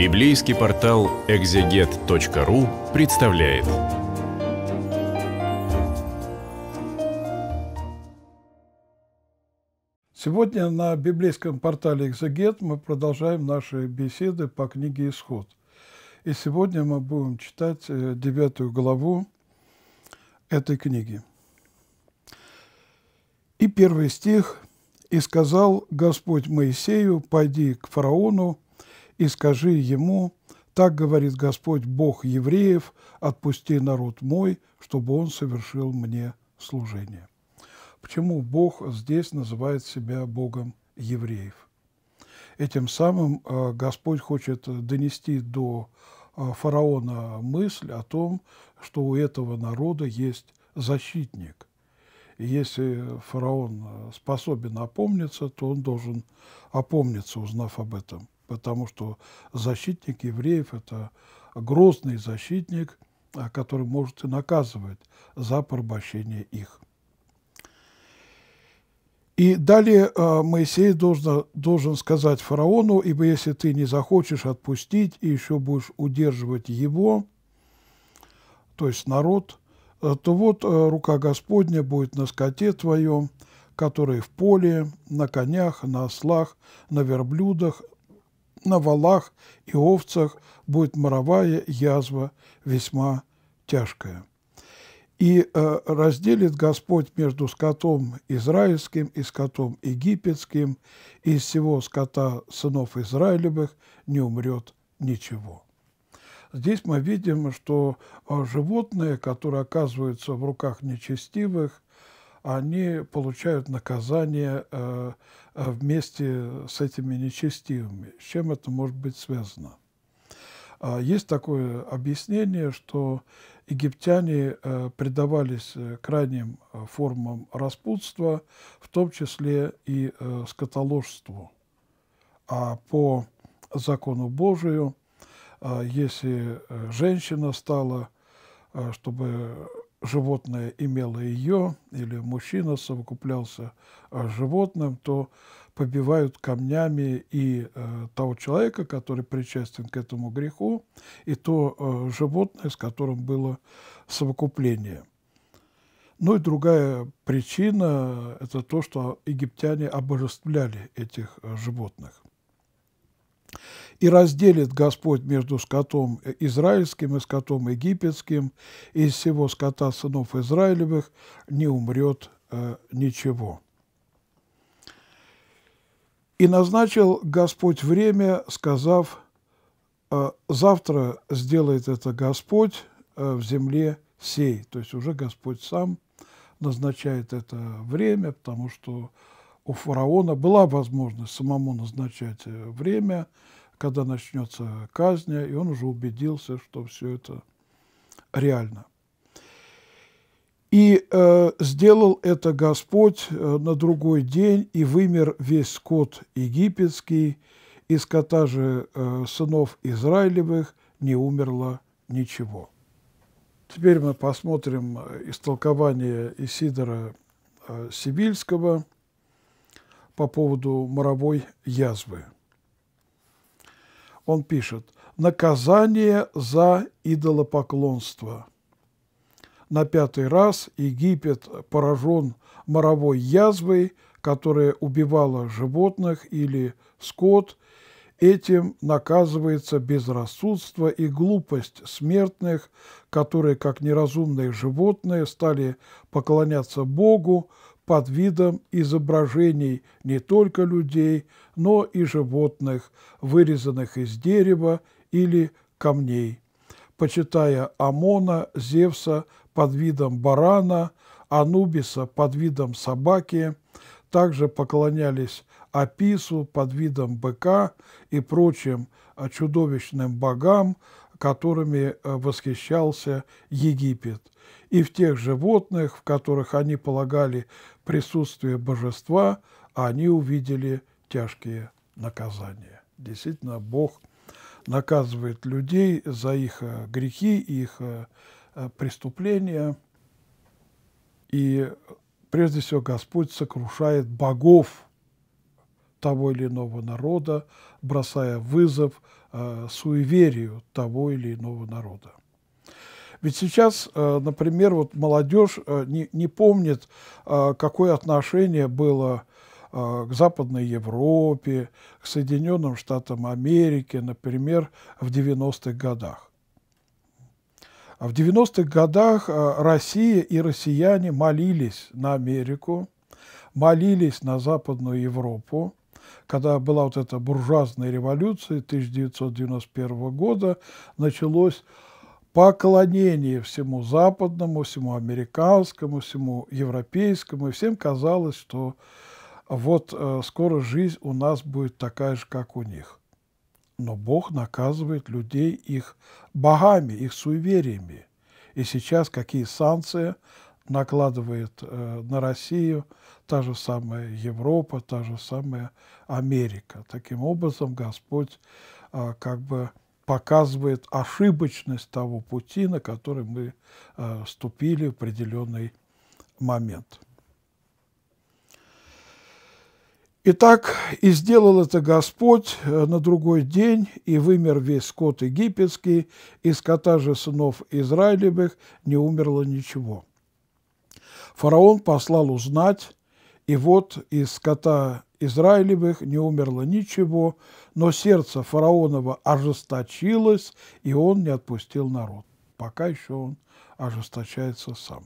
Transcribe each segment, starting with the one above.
Библейский портал экзегет.ру представляет. Сегодня на библейском портале «Экзегет» мы продолжаем наши беседы по книге «Исход». И сегодня мы будем читать э, девятую главу этой книги. И первый стих «И сказал Господь Моисею, пойди к фараону, и скажи ему, так говорит Господь Бог евреев, отпусти народ мой, чтобы он совершил мне служение. Почему Бог здесь называет себя Богом евреев? Этим самым э, Господь хочет донести до э, фараона мысль о том, что у этого народа есть защитник. И если фараон э, способен опомниться, то он должен опомниться, узнав об этом потому что защитник евреев – это грозный защитник, а, который может и наказывать за порабощение их. И далее а, Моисей должен, должен сказать фараону, ибо если ты не захочешь отпустить и еще будешь удерживать его, то есть народ, э, то вот э, рука Господня будет на скоте твоем, который в поле, на конях, на ослах, на верблюдах, на валах и овцах будет моровая язва весьма тяжкая. И э, разделит Господь между скотом израильским и скотом египетским, и из всего скота сынов Израилевых не умрет ничего. Здесь мы видим, что э, животные, которые оказываются в руках нечестивых, они получают наказание э, э, вместе с этими нечестивыми. С чем это может быть связано? А, есть такое объяснение, что египтяне э, предавались крайним формам распутства, в том числе и скотоложству. А по закону Божию, если женщина стала, чтобы животное имело ее, или мужчина совокуплялся а, с животным, то побивают камнями и э, того человека, который причастен к этому греху, и то э, животное, с которым было совокупление. Ну и другая причина – это то, что египтяне обожествляли этих э, животных. И разделит Господь между скотом израильским и скотом египетским, и из всего скота сынов Израилевых не умрет э, ничего. И назначил Господь время, сказав, э, завтра сделает это Господь э, в земле сей. То есть уже Господь сам назначает это время, потому что у фараона была возможность самому назначать время, когда начнется казнь, и он уже убедился, что все это реально. И э, сделал это Господь э, на другой день, и вымер весь скот египетский, и скота же э, сынов Израилевых не умерло ничего. Теперь мы посмотрим э, истолкование Исидора э, Сибильского по поводу моровой язвы он пишет, наказание за идолопоклонство. На пятый раз Египет поражен моровой язвой, которая убивала животных или скот, Этим наказывается безрассудство и глупость смертных, которые, как неразумные животные, стали поклоняться Богу, под видом изображений не только людей, но и животных, вырезанных из дерева или камней. Почитая Амона, Зевса под видом барана, Анубиса под видом собаки, также поклонялись Апису под видом быка и прочим чудовищным богам, которыми э, восхищался Египет, и в тех животных, в которых они полагали присутствие божества, они увидели тяжкие наказания. Действительно, Бог наказывает людей за их э, грехи, их э, преступления. И прежде всего Господь сокрушает богов того или иного народа, бросая вызов – Э, суеверию того или иного народа. Ведь сейчас, э, например, вот молодежь э, не, не помнит, какое отношение было к Западной Европе, к Соединенным Штатам Америки, например, в 90-х годах. А в 90-х годах Россия и россияне молились на Америку, молились на Западную Европу, когда была вот эта буржуазная революция 1991 года, началось поклонение всему западному, всему американскому, всему европейскому, и всем казалось, что вот э, скоро жизнь у нас будет такая же, как у них. Но Бог наказывает людей их богами, их суевериями. И сейчас какие санкции накладывает э, на Россию та же самая Европа, та же самая Америка. Таким образом, Господь э, как бы показывает ошибочность того пути, на который мы вступили э, в определенный момент. Итак, и сделал это Господь на другой день, и вымер весь скот египетский, и скота же сынов Израилевых не умерло ничего. Фараон послал узнать, и вот из скота Израилевых не умерло ничего, но сердце фараонова ожесточилось, и он не отпустил народ. Пока еще он ожесточается сам.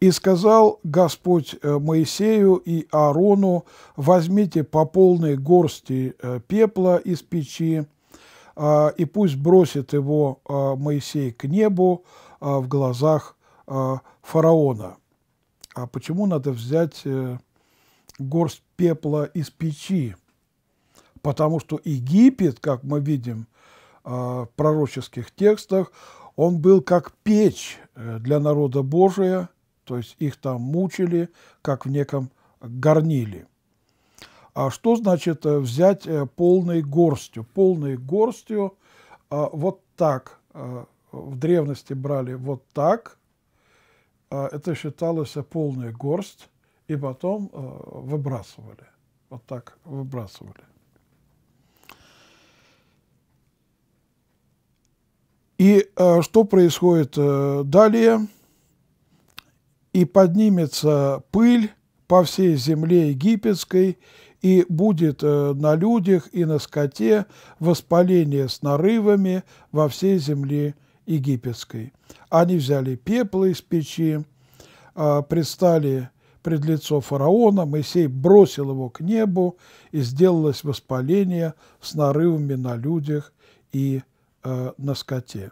«И сказал Господь э, Моисею и Аарону, возьмите по полной горсти э, пепла из печи, э, и пусть бросит его Моисей к небу в глазах Э, фараона. А почему надо взять э, горсть пепла из печи? Потому что Египет, как мы видим э, в пророческих текстах, он был как печь для народа Божия, то есть их там мучили, как в неком горниле. А что значит взять полной горстью? Полной горстью вот так. В древности брали вот так – а, это считалось полный горсть, и потом а, выбрасывали. Вот так выбрасывали. И а, что происходит э, далее? И поднимется пыль по всей земле египетской, и будет э, на людях и на скоте воспаление с нарывами во всей земле египетской египетской. Они взяли пепла из печи, а, предстали пред лицо фараона, Моисей бросил его к небу, и сделалось воспаление с нарывами на людях и а, на скоте.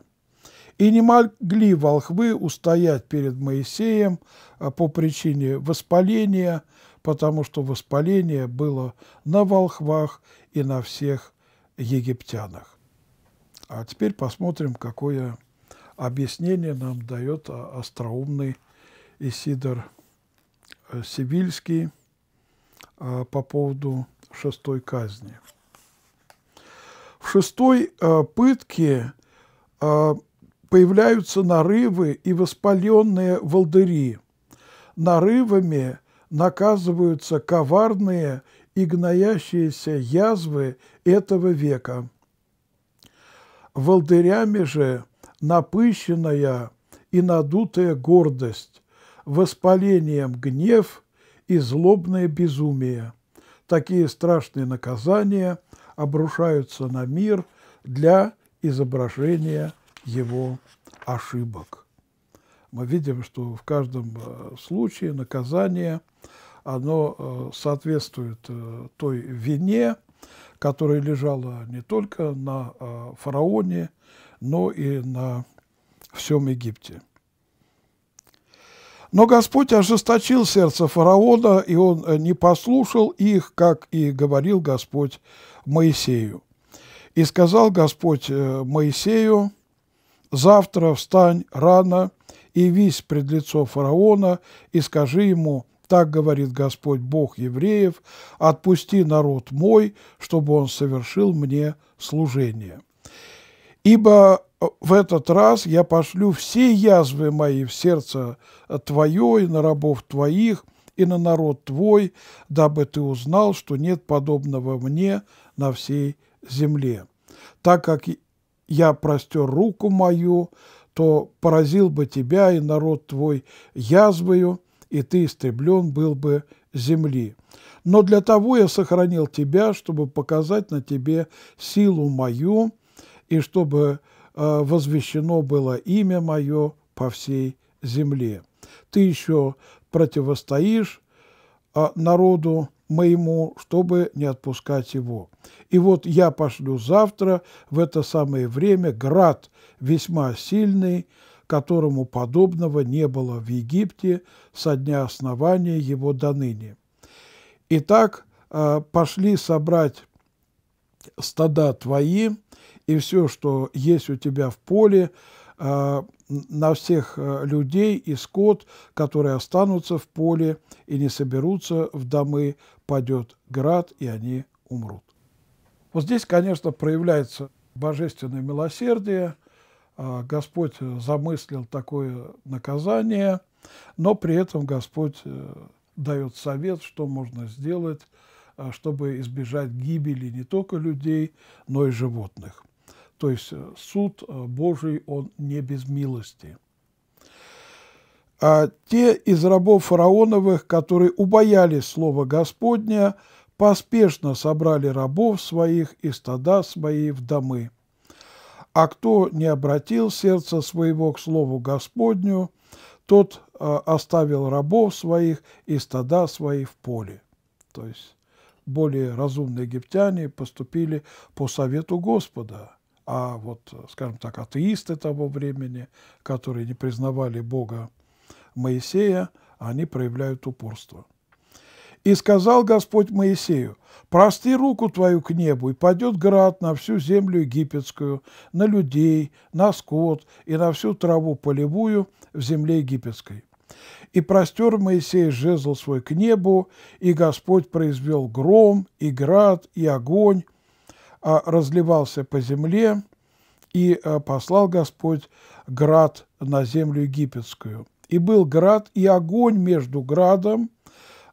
И не могли волхвы устоять перед Моисеем а, по причине воспаления, потому что воспаление было на волхвах и на всех египтянах. А теперь посмотрим, какое объяснение нам дает а, остроумный Исидор э, Сибильский а, по поводу шестой казни. В шестой э, пытке э, появляются нарывы и воспаленные волдыри. Нарывами наказываются коварные и гноящиеся язвы этого века – Волдырями же напыщенная и надутая гордость, воспалением гнев и злобное безумие. Такие страшные наказания обрушаются на мир для изображения его ошибок. Мы видим, что в каждом э, случае наказание оно э, соответствует э, той вине, которая лежала не только на а, фараоне, но и на всем Египте. Но Господь ожесточил сердце фараона, и он э, не послушал их, как и говорил Господь Моисею. И сказал Господь э, Моисею, «Завтра встань рано и вись пред лицо фараона, и скажи ему, так говорит Господь Бог евреев, отпусти народ мой, чтобы он совершил мне служение. Ибо в этот раз я пошлю все язвы мои в сердце твое и на рабов твоих, и на народ твой, дабы ты узнал, что нет подобного мне на всей земле. Так как я простер руку мою, то поразил бы тебя и народ твой язвою, и ты истреблен был бы земли. Но для того я сохранил тебя, чтобы показать на тебе силу мою, и чтобы а, возвещено было имя мое по всей земле. Ты еще противостоишь а, народу моему, чтобы не отпускать его. И вот я пошлю завтра в это самое время град весьма сильный, которому подобного не было в Египте со дня основания его до ныне. Итак, э, пошли собрать стада твои и все, что есть у тебя в поле, э, на всех э, людей и скот, которые останутся в поле и не соберутся в домы, падет град, и они умрут. Вот здесь, конечно, проявляется божественное милосердие – а, Господь э, замыслил такое наказание, но при этом Господь э, дает совет, что можно сделать, э, чтобы избежать гибели не только людей, но и животных. То есть суд Божий, он не без милости. А те из рабов фараоновых, которые убоялись слова Господня, поспешно собрали рабов своих и стада свои в домы – а кто не обратил сердца своего к слову Господню, тот а, оставил рабов своих и стада свои в поле. То есть более разумные египтяне поступили по совету Господа, а вот, скажем так, атеисты того времени, которые не признавали Бога Моисея, они проявляют упорство. И сказал Господь Моисею, прости руку твою к небу, и пойдет град на всю землю египетскую, на людей, на скот и на всю траву полевую в земле египетской. И простер Моисей жезл свой к небу, и Господь произвел гром, и град, и огонь, а разливался по земле, и э, послал Господь град на землю египетскую. И был град и огонь между градом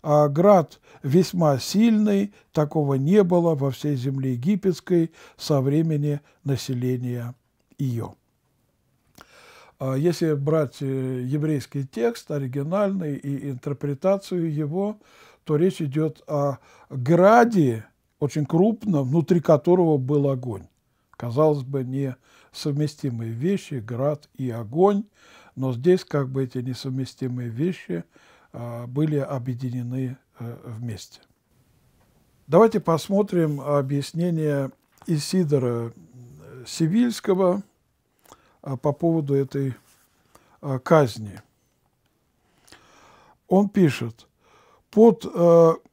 а град весьма сильный, такого не было во всей земле египетской со времени населения ее. А если брать э, еврейский текст, оригинальный, и интерпретацию его, то речь идет о граде, очень крупном, внутри которого был огонь. Казалось бы, несовместимые вещи, град и огонь, но здесь как бы эти несовместимые вещи – Э, были объединены э, вместе. Давайте посмотрим объяснение Исидора э, Сивильского по поводу этой казни. Он пишет, под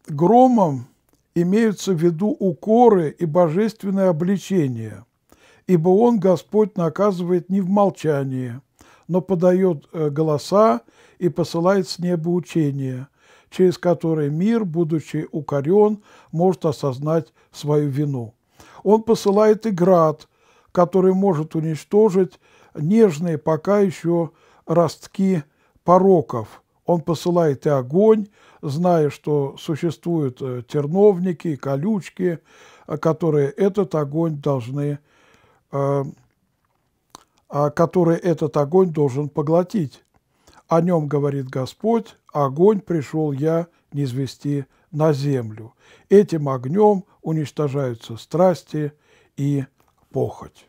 громом имеются в виду укоры и божественное обличение, ибо он, Господь, наказывает не в молчании – но подает э, голоса и посылает с неба учение, через которое мир, будучи укорен, может осознать свою вину. Он посылает и град, который может уничтожить нежные пока еще ростки пороков. Он посылает и огонь, зная, что существуют э, терновники и колючки, э, которые этот огонь должны э, а, который этот огонь должен поглотить. О нем говорит Господь, огонь пришел я низвести на землю. Этим огнем уничтожаются страсти и похоть.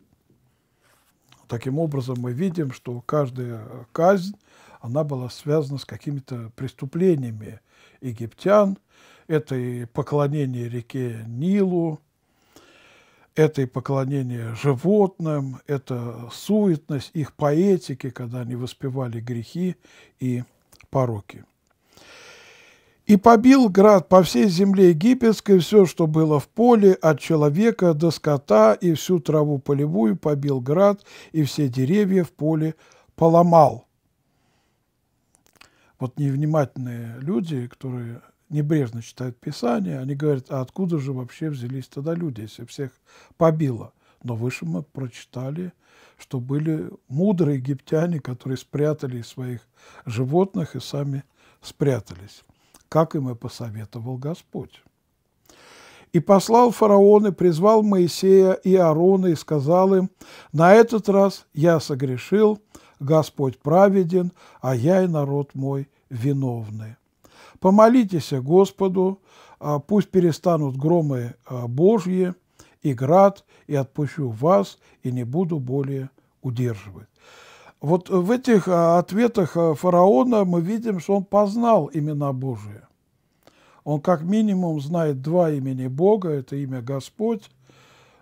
Таким образом, мы видим, что каждая казнь, она была связана с какими-то преступлениями египтян. Это и поклонение реке Нилу, это и поклонение животным, это суетность их поэтики, когда они воспевали грехи и пороки. «И побил град по всей земле египетской все, что было в поле, от человека до скота, и всю траву полевую побил град, и все деревья в поле поломал». Вот невнимательные люди, которые небрежно читают Писание, они говорят, а откуда же вообще взялись тогда люди, если всех побило? Но выше мы прочитали, что были мудрые египтяне, которые спрятали своих животных и сами спрятались, как им и посоветовал Господь. «И послал фараон и призвал Моисея и Аарона и сказал им, «На этот раз я согрешил, Господь праведен, а я и народ мой виновны». Помолитесь Господу, а, пусть перестанут громы а, Божьи и град, и отпущу вас, и не буду более удерживать. Вот в этих а, ответах фараона мы видим, что он познал имена Божии. Он как минимум знает два имени Бога, это имя Господь,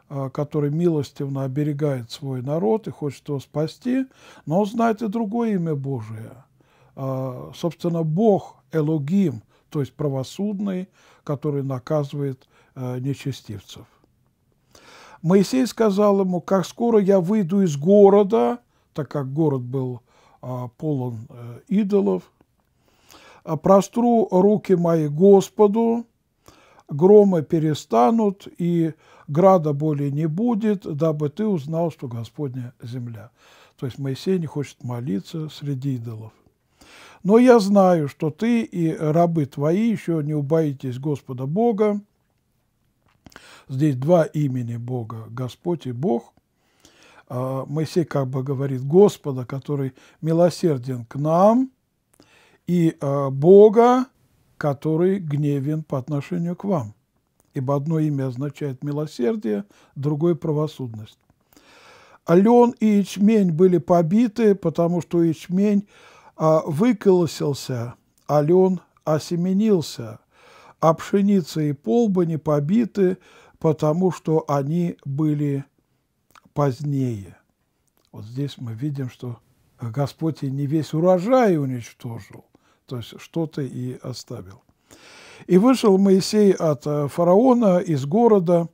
который милостивно оберегает свой народ и хочет его спасти, но он знает и другое имя Божие – а, собственно, Бог Элогим, то есть правосудный, который наказывает э, нечестивцев. Моисей сказал ему, как скоро я выйду из города, так как город был а, полон э, идолов, «а простру руки мои Господу, громы перестанут, и града более не будет, дабы ты узнал, что Господня земля. То есть Моисей не хочет молиться среди идолов. Но я знаю, что ты и рабы твои еще не убоитесь Господа Бога. Здесь два имени Бога, Господь и Бог. А, Моисей как бы говорит Господа, который милосерден к нам, и а, Бога, который гневен по отношению к вам. Ибо одно имя означает милосердие, другое – правосудность. Ален и ячмень были побиты, потому что ячмень – а выколосился, а лен осеменился, а пшеница и полба не побиты, потому что они были позднее. Вот здесь мы видим, что Господь и не весь урожай уничтожил, то есть что-то и оставил. И вышел Моисей от э, фараона из города,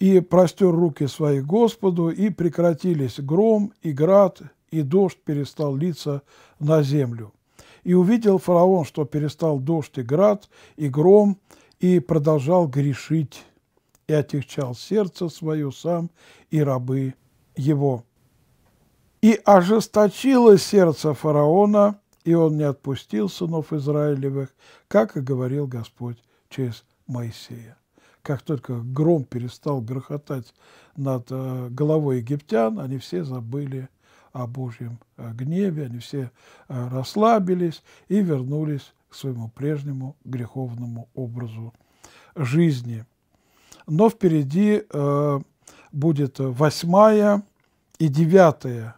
и простер руки свои Господу, и прекратились гром и град, и дождь перестал литься на землю. И увидел фараон, что перестал дождь и град, и гром, и продолжал грешить, и отягчал сердце свое сам и рабы его. И ожесточилось сердце фараона, и он не отпустил сынов Израилевых, как и говорил Господь через Моисея. Как только гром перестал грохотать над э, головой египтян, они все забыли о Божьем э, гневе, они все э, расслабились и вернулись к своему прежнему греховному образу жизни. Но впереди э, будет восьмая и девятая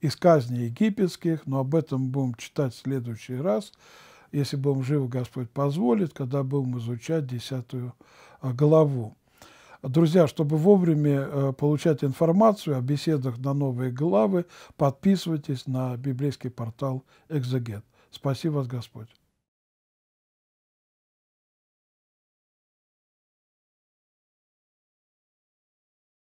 из казней египетских, но об этом будем читать в следующий раз, если будем живы, Господь позволит, когда будем изучать десятую главу. Друзья, чтобы вовремя э, получать информацию о беседах на новые главы, подписывайтесь на библейский портал «Экзегет». Спасибо вас, Господь.